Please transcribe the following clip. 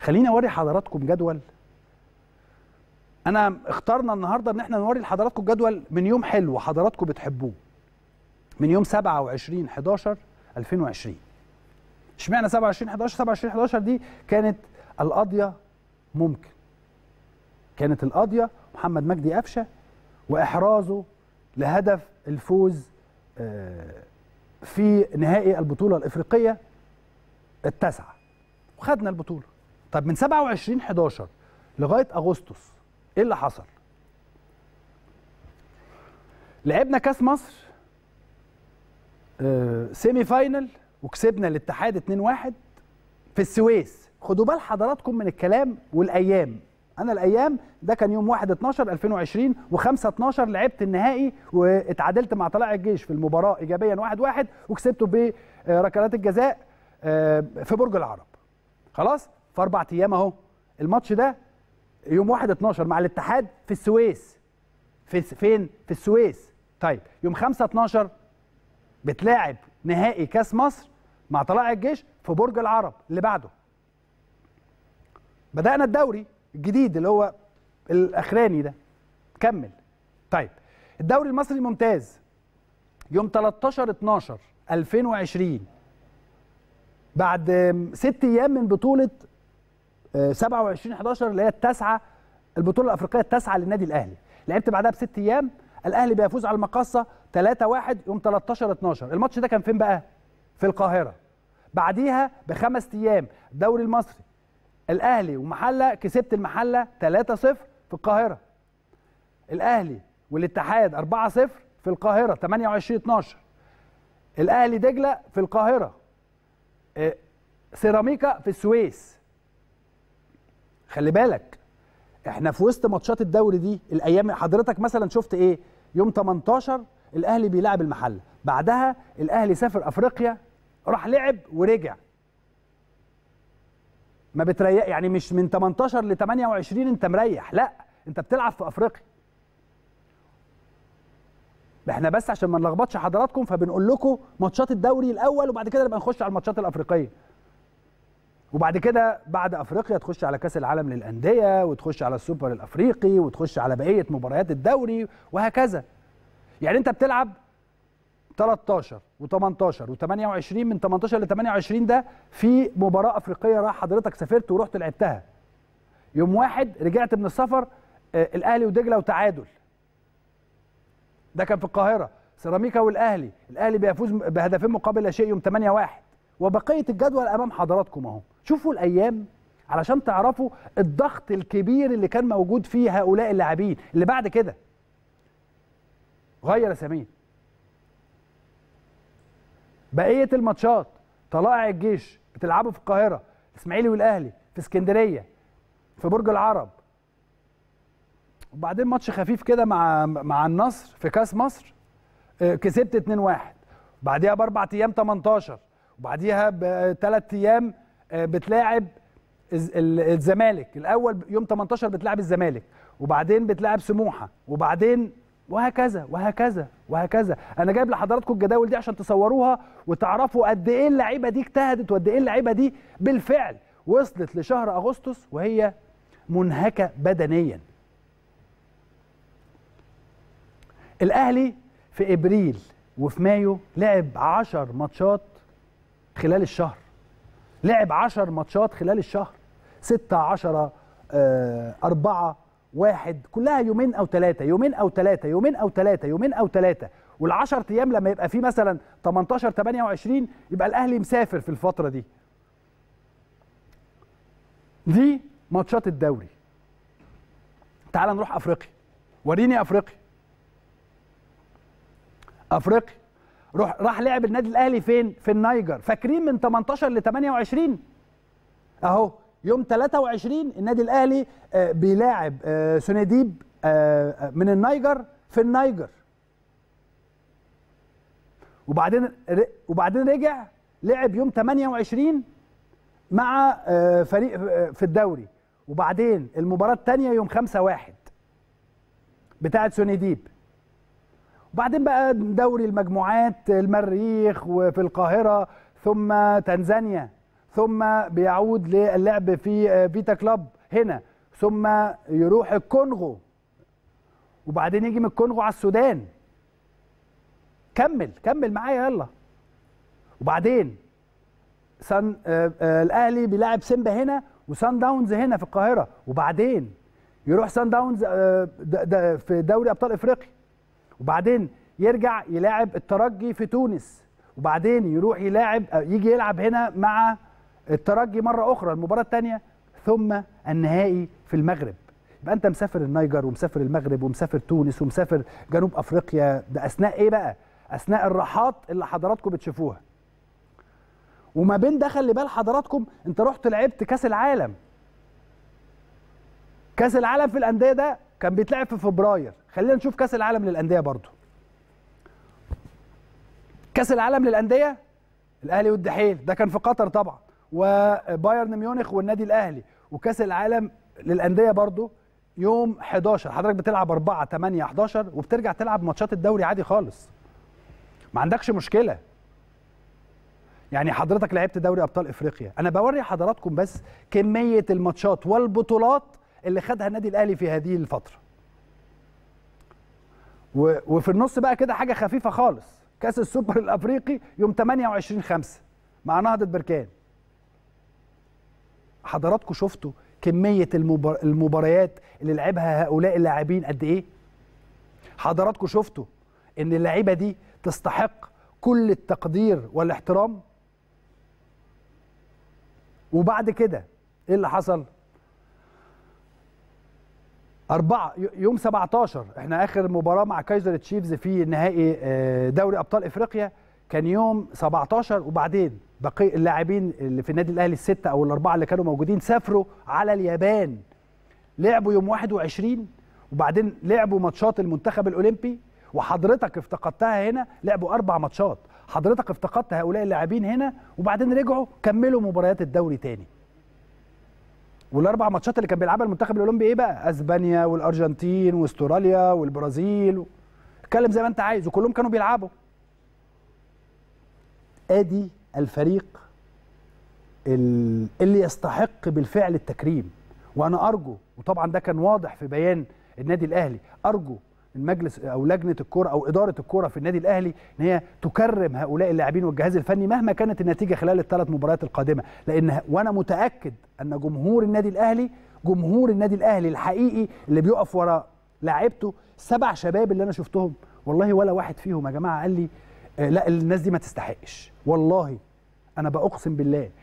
خليني اوري حضراتكم جدول انا اخترنا النهارده ان احنا نوري لحضراتكم جدول من يوم حلو حضراتكم بتحبوه من يوم 27 11 2020 اشمعنى 27 11 27 11 دي كانت القاضيه ممكن كانت القاضيه محمد مجدي قفشه واحرازه لهدف الفوز آه، في نهائي البطوله الافريقيه التاسعه وخدنا البطوله طب من 27 11 لغايه اغسطس ايه اللي حصل؟ لعبنا كاس مصر سيمي آه، فاينل وكسبنا الاتحاد 2-1 في السويس خدوا بال حضراتكم من الكلام والايام انا الايام ده كان يوم 1 12 2020 و5 12 لعبت النهائي واتعادلت مع طلائع الجيش في المباراه ايجابيا 1 1 وكسبته بركلات آه، الجزاء آه، في برج العرب خلاص في اربع ايام اهو الماتش ده يوم 1 12 مع الاتحاد في السويس في فين في السويس طيب يوم 5 12 بتلاعب نهائي كاس مصر مع طلائع الجيش في برج العرب اللي بعده بدأنا الدوري الجديد اللي هو الاخراني ده كمل طيب الدوري المصري ممتاز يوم 13 12 2020 بعد ست ايام من بطوله 27 آه، 11 اللي هي التاسعه البطوله الافريقيه التاسعه للنادي الاهلي لعبت بعدها بست ايام الاهلي بيفوز على المقصه 3 1 يوم 13 12 الماتش ده كان فين بقى في القاهره بعديها بخمس ايام دوري المصري الاهلي ومحله كسبت المحله 3 0 في القاهره الاهلي والاتحاد 4 0 في القاهره 28 12 الاهلي دجله في القاهره آه، سيراميكا في السويس خلي بالك احنا في وسط ماتشات الدوري دي الايام حضرتك مثلا شفت ايه يوم 18 الاهلي بيلعب المحله بعدها الاهلي سافر افريقيا راح لعب ورجع ما بتريق يعني مش من 18 ل 28 انت مريح لا انت بتلعب في افريقيا احنا بس عشان ما نلخبطش حضراتكم فبنقول لكم ماتشات الدوري الاول وبعد كده نبقى نخش على الماتشات الافريقيه وبعد كده بعد افريقيا تخش على كاس العالم للانديه وتخش على السوبر الافريقي وتخش على بقيه مباريات الدوري وهكذا يعني انت بتلعب 13 و18 و28 من 18 ل 28 ده في مباراه افريقيه راح حضرتك سافرت ورحت لعبتها يوم واحد رجعت من السفر آه، الاهلي ودجله وتعادل ده كان في القاهره سيراميكا والاهلي الاهلي بيفوز بهدفين مقابل لا شيء يوم 8 1 وبقيه الجدول امام حضراتكم اهو شوفوا الايام علشان تعرفوا الضغط الكبير اللي كان موجود فيه هؤلاء اللاعبين اللي بعد كده غير اساميهم بقيه الماتشات طلائع الجيش بتلعبوا في القاهره الاسماعيلي والاهلي في اسكندريه في برج العرب وبعدين ماتش خفيف كده مع مع النصر في كاس مصر آه، كسبت 2-1 بعديها باربع ايام 18 وبعديها بثلاث ايام آه، بتلاعب الزمالك الاول يوم 18 بتلاعب الزمالك وبعدين بتلاعب سموحه وبعدين وهكذا وهكذا وهكذا انا جايب لحضراتكم الجداول دي عشان تصوروها وتعرفوا قد ايه اللعيبه دي اجتهدت وقد ايه اللعيبه دي بالفعل وصلت لشهر اغسطس وهي منهكه بدنيا الاهلي في ابريل وفي مايو لعب 10 ماتشات خلال الشهر لعب 10 ماتشات خلال الشهر 6 10 4 1 كلها يومين او ثلاثه يومين او ثلاثه يومين او ثلاثه يومين او ثلاثه وال10 ايام لما يبقى في مثلا 18 28 يبقى الاهلي مسافر في الفتره دي دي ماتشات الدوري تعال نروح افريقيا وريني افريقيا افريقيا روح راح لعب النادي الاهلي فين في النيجر فاكرين من 18 ل 28 اهو يوم 23 النادي الاهلي آه، بيلاعب آه، سوناديب آه، من النيجر في النيجر وبعدين وبعدين رجع لعب يوم 28 مع فريق في الدوري وبعدين المباراه الثانيه يوم 5 1 بتاعه سونيديب وبعدين بقى دوري المجموعات المريخ وفي القاهره ثم تنزانيا ثم بيعود للعب في فيتا كلاب هنا ثم يروح الكونغو وبعدين يجي من الكونغو على السودان كمل كمل معايا يلا وبعدين سان آه, آه، الاهلي بيلاعب سيمبا هنا وسان داونز هنا في القاهره وبعدين يروح سان داونز دا آه، دا في دوري ابطال افريقيا وبعدين يرجع يلاعب الترجي في تونس وبعدين يروح يلاعب آه، يجي يلعب هنا مع الترجي مره اخرى المباراه الثانيه ثم النهائي في المغرب يبقى انت مسافر النيجر ومسافر المغرب ومسافر تونس ومسافر جنوب افريقيا ده اثناء ايه بقى اثناء الراحات اللي حضراتكم بتشوفوها وما بين ده خلي بال حضراتكم انت رحت لعبت كاس العالم كاس العالم في الانديه ده كان بيتلعب في فبراير خلينا نشوف كاس العالم للانديه برضو كاس العالم للانديه الاهلي والدحيل ده كان في قطر طبعا وبايرن ميونخ والنادي الاهلي وكاس العالم للانديه برضو يوم 11 حضرتك بتلعب 4 8 11 وبترجع تلعب ماتشات الدوري عادي خالص ما عندكش مشكله يعني حضرتك لعبت دوري ابطال افريقيا انا بوري حضراتكم بس كميه الماتشات والبطولات اللي خدها النادي الاهلي في هذه الفتره وفي النص بقى كده حاجه خفيفه خالص كاس السوبر الافريقي يوم 28 5 مع نهضه بركان حضراتكم شفتوا كميه المباريات اللي لعبها هؤلاء اللاعبين قد ايه حضراتكم شفتوا ان اللعيبه دي تستحق كل التقدير والاحترام وبعد كده ايه اللي حصل أربعة يوم 17 احنا آخر مباراة مع كايزر تشيفز في نهائي آه، دوري أبطال إفريقيا كان يوم 17 وبعدين بقي اللاعبين اللي في النادي الأهلي الستة أو الأربعة اللي كانوا موجودين سافروا على اليابان لعبوا يوم 21 وبعدين لعبوا ماتشات المنتخب الأولمبي وحضرتك افتقدتها هنا لعبوا أربع ماتشات حضرتك افتقدت هؤلاء اللاعبين هنا وبعدين رجعوا كملوا مباريات الدوري تاني والاربع ماتشات اللي كان بيلعبها المنتخب الاولمبي ايه بقى اسبانيا والارجنتين واستراليا والبرازيل اتكلم زي ما انت عايز وكلهم كانوا بيلعبوا ادي الفريق اللي يستحق بالفعل التكريم وانا ارجو وطبعا ده كان واضح في بيان النادي الاهلي ارجو المجلس او لجنه الكوره او اداره الكوره في النادي الاهلي ان هي تكرم هؤلاء اللاعبين والجهاز الفني مهما كانت النتيجه خلال الثلاث مباريات القادمه لان وانا متاكد ان جمهور النادي الاهلي جمهور النادي الاهلي الحقيقي اللي بيقف ورا لاعيبته سبع شباب اللي انا شفتهم والله ولا واحد فيهم يا جماعه قال لي آه، لا الناس دي ما تستحقش والله انا باقسم بالله